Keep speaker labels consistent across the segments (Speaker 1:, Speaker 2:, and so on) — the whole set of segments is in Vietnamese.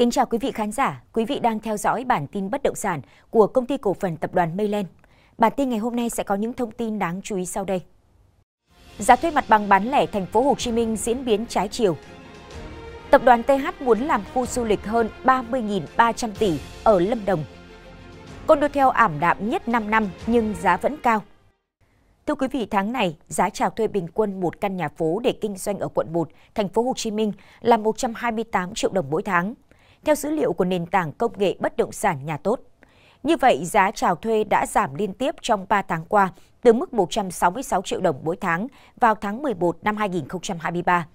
Speaker 1: Kính chào quý vị khán giả, quý vị đang theo dõi bản tin bất động sản của công ty cổ phần tập đoàn Mayland. Bản tin ngày hôm nay sẽ có những thông tin đáng chú ý sau đây. Giá thuê mặt bằng bán lẻ thành phố Hồ Chí Minh diễn biến trái chiều. Tập đoàn TH muốn làm khu du lịch hơn 30.300 tỷ ở Lâm Đồng. Condotel ảm đạm nhất 5 năm nhưng giá vẫn cao. Thưa quý vị, tháng này, giá chào thuê bình quân một căn nhà phố để kinh doanh ở quận 1, thành phố Hồ Chí Minh là 128 triệu đồng mỗi tháng theo dữ liệu của nền tảng công nghệ bất động sản nhà tốt. Như vậy, giá chào thuê đã giảm liên tiếp trong 3 tháng qua, từ mức 166 triệu đồng mỗi tháng vào tháng 11 năm 2023.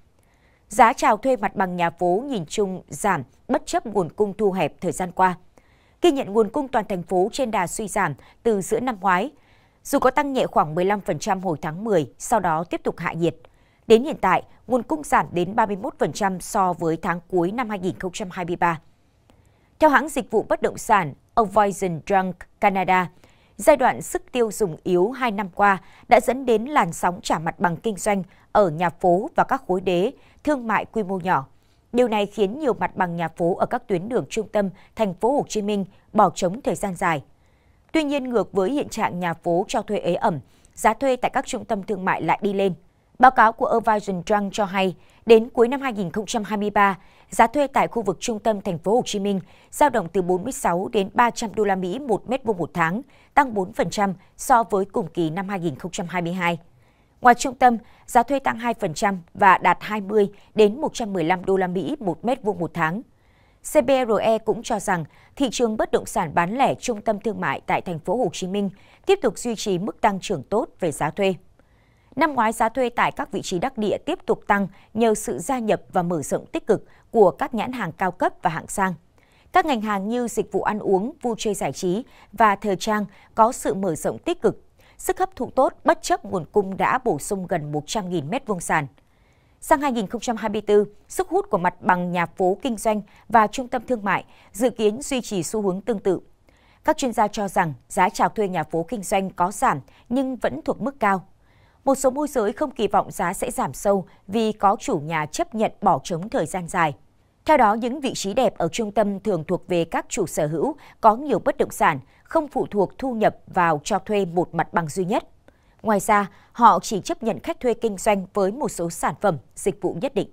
Speaker 1: Giá chào thuê mặt bằng nhà phố nhìn chung giảm bất chấp nguồn cung thu hẹp thời gian qua. Ghi nhận nguồn cung toàn thành phố trên đà suy giảm từ giữa năm ngoái, dù có tăng nhẹ khoảng 15% hồi tháng 10, sau đó tiếp tục hạ nhiệt. Đến hiện tại, nguồn cung giảm đến 31% so với tháng cuối năm 2023. Theo hãng dịch vụ bất động sản Ovoison Drunk Canada, giai đoạn sức tiêu dùng yếu 2 năm qua đã dẫn đến làn sóng trả mặt bằng kinh doanh ở nhà phố và các khối đế, thương mại quy mô nhỏ. Điều này khiến nhiều mặt bằng nhà phố ở các tuyến đường trung tâm thành phố Hồ Chí Minh bỏ trống thời gian dài. Tuy nhiên ngược với hiện trạng nhà phố cho thuê ế ẩm, giá thuê tại các trung tâm thương mại lại đi lên. Báo cáo của Evasion Trang cho hay, đến cuối năm 2023, giá thuê tại khu vực trung tâm thành phố Hồ Chí Minh dao động từ 46 đến 300 đô la Mỹ một mét vuông một tháng, tăng 4% so với cùng kỳ năm 2022. Ngoài trung tâm, giá thuê tăng 2% và đạt 20 đến 115 đô la Mỹ một mét vuông một tháng. CBRE cũng cho rằng thị trường bất động sản bán lẻ trung tâm thương mại tại thành phố Hồ Chí Minh tiếp tục duy trì mức tăng trưởng tốt về giá thuê. Năm ngoái giá thuê tại các vị trí đắc địa tiếp tục tăng nhờ sự gia nhập và mở rộng tích cực của các nhãn hàng cao cấp và hạng sang. Các ngành hàng như dịch vụ ăn uống, vui chơi giải trí và thời trang có sự mở rộng tích cực. Sức hấp thụ tốt bất chấp nguồn cung đã bổ sung gần 100.000 m2 sàn. Sang 2024, sức hút của mặt bằng nhà phố kinh doanh và trung tâm thương mại dự kiến duy trì xu hướng tương tự. Các chuyên gia cho rằng giá chào thuê nhà phố kinh doanh có giảm nhưng vẫn thuộc mức cao một số môi giới không kỳ vọng giá sẽ giảm sâu vì có chủ nhà chấp nhận bỏ trống thời gian dài. Theo đó, những vị trí đẹp ở trung tâm thường thuộc về các chủ sở hữu có nhiều bất động sản, không phụ thuộc thu nhập vào cho thuê một mặt bằng duy nhất. Ngoài ra, họ chỉ chấp nhận khách thuê kinh doanh với một số sản phẩm, dịch vụ nhất định.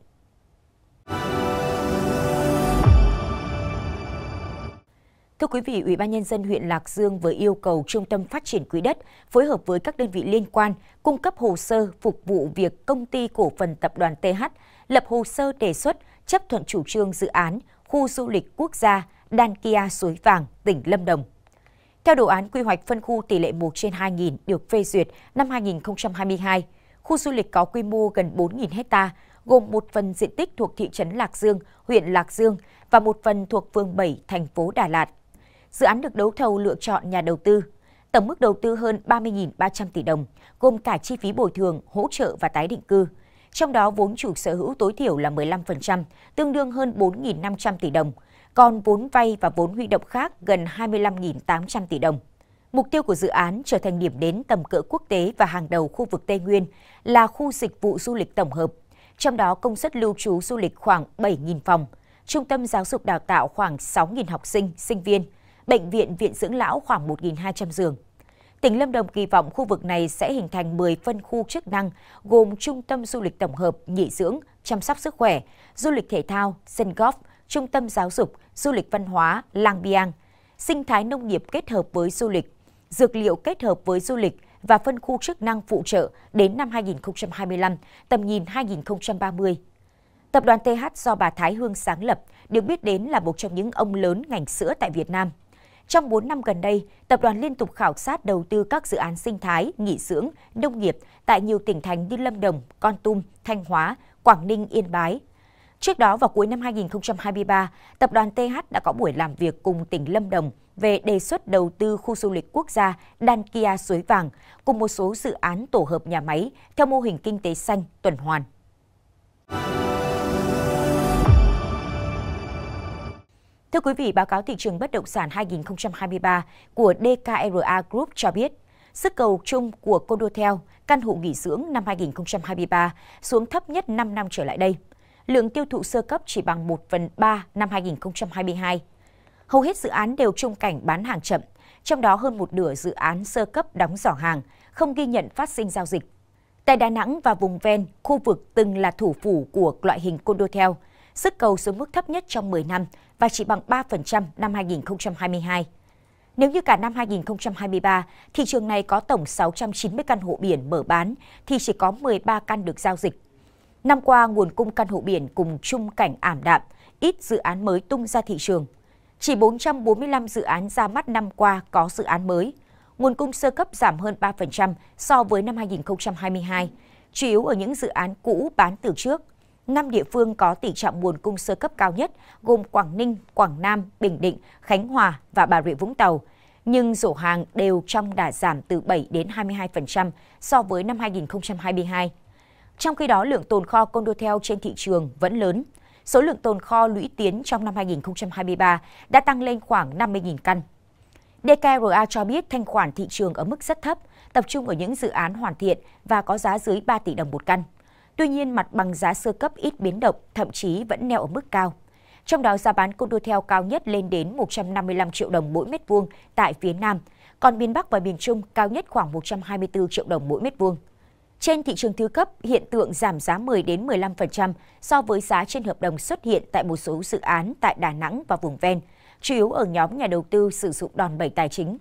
Speaker 1: Thưa quý vị, Ủy ban nhân dân huyện Lạc Dương vừa yêu cầu Trung tâm Phát triển Quỹ đất phối hợp với các đơn vị liên quan cung cấp hồ sơ phục vụ việc công ty cổ phần tập đoàn TH lập hồ sơ đề xuất chấp thuận chủ trương dự án khu du lịch quốc gia Đan Kia Suối Vàng, tỉnh Lâm Đồng. Theo đồ án quy hoạch phân khu tỷ lệ 1 trên 2.000 được phê duyệt năm 2022, khu du lịch có quy mô gần 4.000 hecta, gồm một phần diện tích thuộc thị trấn Lạc Dương, huyện Lạc Dương và một phần thuộc phường 7, thành phố Đà Lạt dự án được đấu thầu lựa chọn nhà đầu tư. Tổng mức đầu tư hơn 30.300 tỷ đồng, gồm cả chi phí bồi thường, hỗ trợ và tái định cư. Trong đó vốn chủ sở hữu tối thiểu là 15%, tương đương hơn 4.500 tỷ đồng, còn vốn vay và vốn huy động khác gần 25.800 tỷ đồng. Mục tiêu của dự án trở thành điểm đến tầm cỡ quốc tế và hàng đầu khu vực Tây Nguyên là khu dịch vụ du lịch tổng hợp, trong đó công suất lưu trú du lịch khoảng 7.000 phòng, trung tâm giáo dục đào tạo khoảng 6.000 học sinh, sinh viên – bệnh viện viện dưỡng lão khoảng 1.200 giường. Tỉnh Lâm Đồng kỳ vọng khu vực này sẽ hình thành 10 phân khu chức năng gồm trung tâm du lịch tổng hợp, nghỉ dưỡng, chăm sóc sức khỏe, du lịch thể thao, sân golf, trung tâm giáo dục, du lịch văn hóa, lang biang, sinh thái nông nghiệp kết hợp với du lịch, dược liệu kết hợp với du lịch và phân khu chức năng phụ trợ đến năm 2025, tầm nhìn 2030. Tập đoàn TH do bà Thái Hương sáng lập được biết đến là một trong những ông lớn ngành sữa tại Việt Nam – trong 4 năm gần đây, tập đoàn liên tục khảo sát đầu tư các dự án sinh thái, nghỉ dưỡng, nông nghiệp tại nhiều tỉnh thành như Lâm Đồng, Con Tum, Thanh Hóa, Quảng Ninh, Yên Bái. Trước đó vào cuối năm 2023, tập đoàn TH đã có buổi làm việc cùng tỉnh Lâm Đồng về đề xuất đầu tư khu du lịch quốc gia Đan Kia Suối Vàng cùng một số dự án tổ hợp nhà máy theo mô hình kinh tế xanh tuần hoàn. Thưa quý vị, báo cáo thị trường bất động sản 2023 của DKRA Group cho biết, sức cầu chung của Condotel căn hộ nghỉ dưỡng năm 2023 xuống thấp nhất 5 năm trở lại đây. Lượng tiêu thụ sơ cấp chỉ bằng 1 phần 3 năm 2022. Hầu hết dự án đều chung cảnh bán hàng chậm, trong đó hơn một nửa dự án sơ cấp đóng giỏ hàng, không ghi nhận phát sinh giao dịch. Tại Đà Nẵng và vùng ven, khu vực từng là thủ phủ của loại hình Condotel – sức cầu xuống mức thấp nhất trong 10 năm và chỉ bằng 3% năm 2022. Nếu như cả năm 2023, thị trường này có tổng 690 căn hộ biển mở bán, thì chỉ có 13 căn được giao dịch. Năm qua, nguồn cung căn hộ biển cùng chung cảnh ảm đạm, ít dự án mới tung ra thị trường. Chỉ 445 dự án ra mắt năm qua có dự án mới. Nguồn cung sơ cấp giảm hơn 3% so với năm 2022, chủ yếu ở những dự án cũ bán từ trước. 5 địa phương có tỷ trọng nguồn cung sơ cấp cao nhất gồm Quảng Ninh, Quảng Nam, Bình Định, Khánh Hòa và Bà Rịa Vũng Tàu. Nhưng rổ hàng đều trong đà giảm từ 7 đến 22% so với năm 2022. Trong khi đó, lượng tồn kho Condotel trên thị trường vẫn lớn. Số lượng tồn kho lũy tiến trong năm 2023 đã tăng lên khoảng 50.000 căn. DKRA cho biết thanh khoản thị trường ở mức rất thấp, tập trung ở những dự án hoàn thiện và có giá dưới 3 tỷ đồng một căn. Tuy nhiên, mặt bằng giá sơ cấp ít biến động, thậm chí vẫn neo ở mức cao. Trong đó giá bán condotel cao nhất lên đến 155 triệu đồng mỗi mét vuông tại phía Nam, còn miền Bắc và miền Trung cao nhất khoảng 124 triệu đồng mỗi mét vuông. Trên thị trường thứ cấp, hiện tượng giảm giá 10 đến 15% so với giá trên hợp đồng xuất hiện tại một số dự án tại Đà Nẵng và vùng ven, chủ yếu ở nhóm nhà đầu tư sử dụng đòn bẩy tài chính.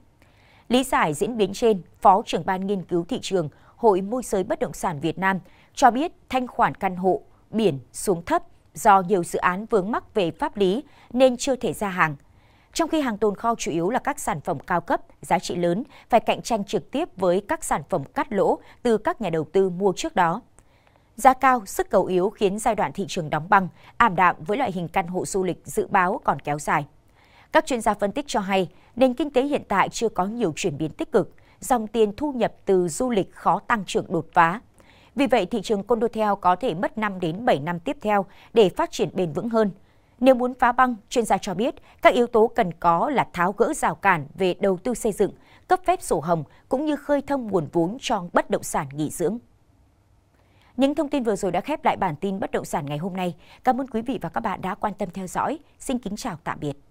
Speaker 1: Lý giải diễn biến trên, Phó trưởng ban nghiên cứu thị trường, Hội môi giới bất động sản Việt Nam cho biết thanh khoản căn hộ biển xuống thấp do nhiều dự án vướng mắc về pháp lý nên chưa thể ra hàng. Trong khi hàng tồn kho chủ yếu là các sản phẩm cao cấp, giá trị lớn phải cạnh tranh trực tiếp với các sản phẩm cắt lỗ từ các nhà đầu tư mua trước đó. Giá cao, sức cầu yếu khiến giai đoạn thị trường đóng băng, ảm đạm với loại hình căn hộ du lịch dự báo còn kéo dài. Các chuyên gia phân tích cho hay, nền kinh tế hiện tại chưa có nhiều chuyển biến tích cực, dòng tiền thu nhập từ du lịch khó tăng trưởng đột phá. Vì vậy, thị trường condotel có thể mất 5 đến 7 năm tiếp theo để phát triển bền vững hơn. Nếu muốn phá băng, chuyên gia cho biết các yếu tố cần có là tháo gỡ rào cản về đầu tư xây dựng, cấp phép sổ hồng cũng như khơi thông nguồn vốn cho bất động sản nghỉ dưỡng. Những thông tin vừa rồi đã khép lại bản tin bất động sản ngày hôm nay. Cảm ơn quý vị và các bạn đã quan tâm theo dõi. Xin kính chào tạm biệt.